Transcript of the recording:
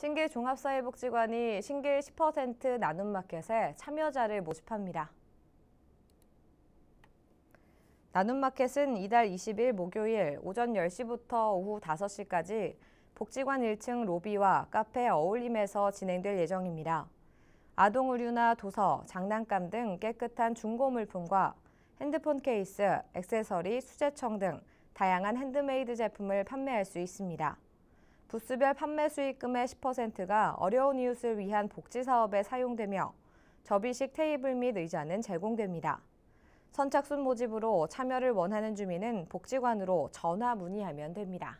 신길 종합사회복지관이 신길 10% 나눔마켓에 참여자를 모집합니다. 나눔마켓은 이달 20일 목요일 오전 10시부터 오후 5시까지 복지관 1층 로비와 카페 어울림에서 진행될 예정입니다. 아동 의류나 도서, 장난감 등 깨끗한 중고 물품과 핸드폰 케이스, 액세서리, 수제청 등 다양한 핸드메이드 제품을 판매할 수 있습니다. 부스별 판매 수익금의 10%가 어려운 이웃을 위한 복지 사업에 사용되며 접이식 테이블 및 의자는 제공됩니다. 선착순 모집으로 참여를 원하는 주민은 복지관으로 전화 문의하면 됩니다.